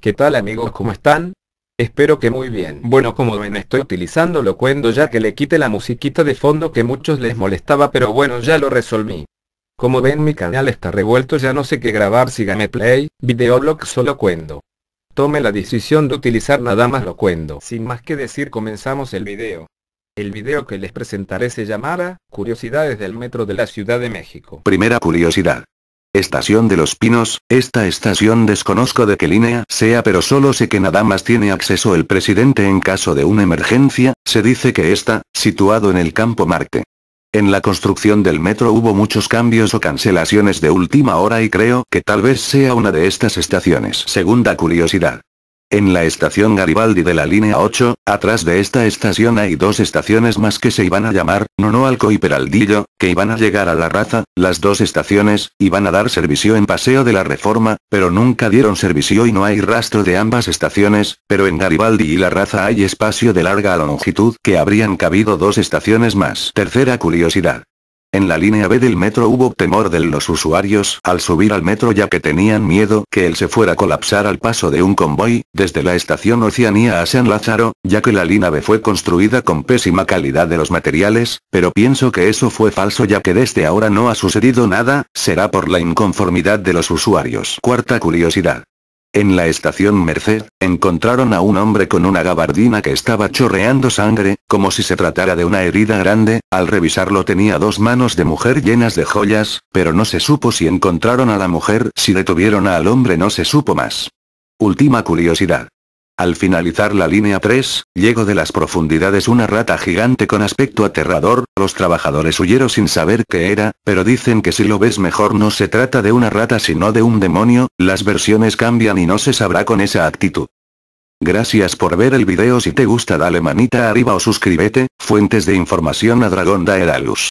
¿Qué tal amigos? ¿Cómo están? Espero que muy bien. Bueno, como ven, estoy utilizando lo cuento ya que le quite la musiquita de fondo que muchos les molestaba, pero bueno, ya lo resolví. Como ven, mi canal está revuelto, ya no sé qué grabar, síganme play, videoblog solo cuento. Tome la decisión de utilizar nada más lo cuento. Sin más que decir, comenzamos el video. El video que les presentaré se llamará Curiosidades del Metro de la Ciudad de México. Primera curiosidad. Estación de los Pinos, esta estación desconozco de qué línea sea pero solo sé que nada más tiene acceso el presidente en caso de una emergencia, se dice que está, situado en el campo Marte. En la construcción del metro hubo muchos cambios o cancelaciones de última hora y creo que tal vez sea una de estas estaciones. Segunda curiosidad. En la estación Garibaldi de la línea 8, atrás de esta estación hay dos estaciones más que se iban a llamar, Alco y Peraldillo, que iban a llegar a la raza, las dos estaciones, iban a dar servicio en Paseo de la Reforma, pero nunca dieron servicio y no hay rastro de ambas estaciones, pero en Garibaldi y la raza hay espacio de larga longitud que habrían cabido dos estaciones más. Tercera curiosidad. En la línea B del metro hubo temor de los usuarios al subir al metro ya que tenían miedo que él se fuera a colapsar al paso de un convoy, desde la estación Oceanía a San Lázaro, ya que la línea B fue construida con pésima calidad de los materiales, pero pienso que eso fue falso ya que desde ahora no ha sucedido nada, será por la inconformidad de los usuarios. Cuarta curiosidad. En la estación Merced, encontraron a un hombre con una gabardina que estaba chorreando sangre, como si se tratara de una herida grande, al revisarlo tenía dos manos de mujer llenas de joyas, pero no se supo si encontraron a la mujer, si detuvieron al hombre no se supo más. Última curiosidad. Al finalizar la línea 3, llegó de las profundidades una rata gigante con aspecto aterrador, los trabajadores huyeron sin saber qué era, pero dicen que si lo ves mejor no se trata de una rata sino de un demonio, las versiones cambian y no se sabrá con esa actitud. Gracias por ver el video si te gusta dale manita arriba o suscríbete, fuentes de información a Dragon Daedalus.